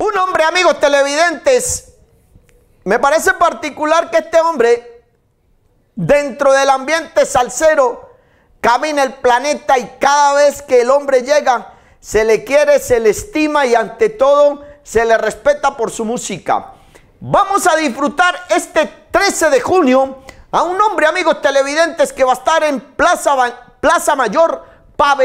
Un hombre, amigos televidentes, me parece particular que este hombre, dentro del ambiente salsero, camina el planeta y cada vez que el hombre llega, se le quiere, se le estima y ante todo se le respeta por su música. Vamos a disfrutar este 13 de junio a un hombre, amigos televidentes, que va a estar en Plaza, Plaza Mayor, Pabellón.